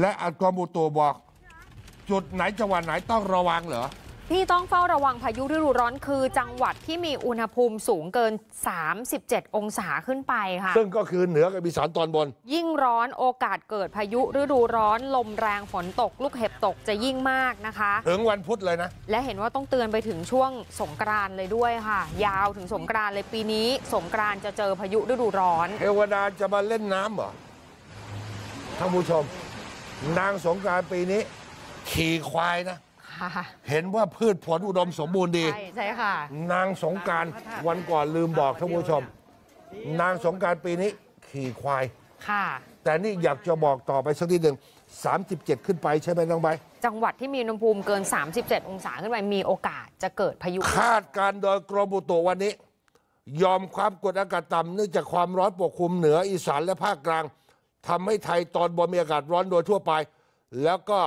และอัลกอมูโตบอกจุดไหนจังหวัดไหนต้องระวังเหรอที่ต้องเฝ้าระวังพายุฤดูร้อน คือจังหวัดที่มีอุณหภูมิสูงเกิน 37 องศาขึ้นไปค่ะซึ่งก็คือเหนือกับอีสานตอนบน ยิ่งร้อนโอกาสเกิดพายุฤดูร้อนลมแรงฝนตก ลูกเห็บตกจะยิ่งมากนะคะ ถึงวันพุธเลยนะ และเห็นว่าต้องเตือนไปถึงช่วงสงกรานต์เลยด้วยค่ะ ยาวถึงสงกรานต์เลยปีนี้ สงกรานต์จะเจอพายุฤดูร้อนเทวดาจะมาเล่นน้ำเหรอท่านผู้ชมนางสงการปีนี้ ขี่ควายนะ เห็นว่าพืชผลอุดมสมบูรณ์ดีใช่ใช่ค่ะนางสงการวันก่อนลืมบอกท่านผู้ชม นางสงการปีนี้ขี่ควายค่ะแต่นี่อยากจะบอกต่อไปสักทีหนึ่ง37 ขึ้นไปใช่ไหมน้องใบจังหวัดที่มีอุณหภูมิเกิน 37 องศาขึ้นไปมีโอกาสจะเกิดพายุคาดการโดยกรมอุตุวันนี้ ยอมความกดอากาศต่ำเนื่องจากความร้อนปกคลุมเหนืออีสานและภาคกลางทำให้ไทยตอนบนมีอากาศร้อนโดยทั่วไป แล้วก็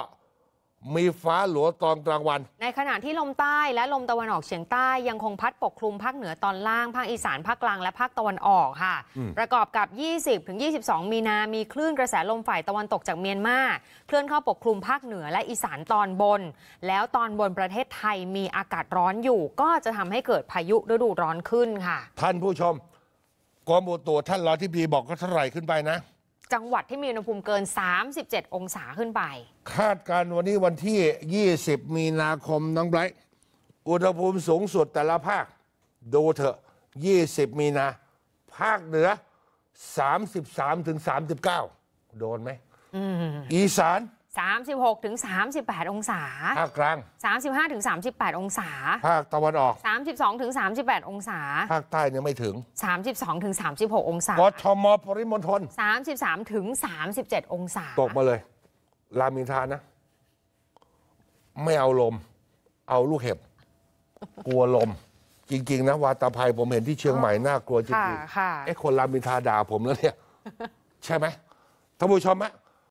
มีฟ้าหลวตอนกลางวัน ในขณะที่ลมใต้และลมตะวันออกเฉียงใต้ ยังคงพัดปกคลุมภาคเหนือตอนล่างภาคอีสานภาคกลางและภาคตะวันออกค่ะ ประกอบกับ 20-22 มีนา มีคลื่นกระแสลมฝ่ายตะวันตกจากเมียนมาเคลื่อนเข้าปกคลุมภาคเหนือและอีสานตอนบน แล้วตอนบนประเทศไทยมีอากาศร้อนอยู่ ก็จะทำให้เกิดพายุฤดูร้อนขึ้นค่ะ ท่านผู้ชมกรมอุตุท่านรอที่บีบอกก็เท่าไหร่ขึ้นไปนะจังหวัดที่มีอุณหภูมิเกิน 37 องศาขึ้นไป คาดการวันนี้วันที่ 20 มีนาคมน้องไบรท์อุณหภูมิสูงสุดแต่ละภาคดูเถอะ 20 มีนา ภาคเหนือ 33 39 โดนไหมอีสาน36ถึง38 องศาภาคกลาง35ถึง38 องศา ภาคตะวันออก 32ถึง38 องศา ภาคใต้เนี่ยไม่ถึง 32ถึง36 องศากทมปริมณฑล33ถึง37 องศา ตกมาเลยรามินทานะ ไม่เอาลม เอาลูกเห็บกลัวลม จริง ๆ นะวาตาภัยผมเห็นที่เชียงใหม่น่ากลัวจริงๆไอ้คนรามินทาด่าผมแล้วเนี่ยใช่ไหมท่านผู้ชมหะ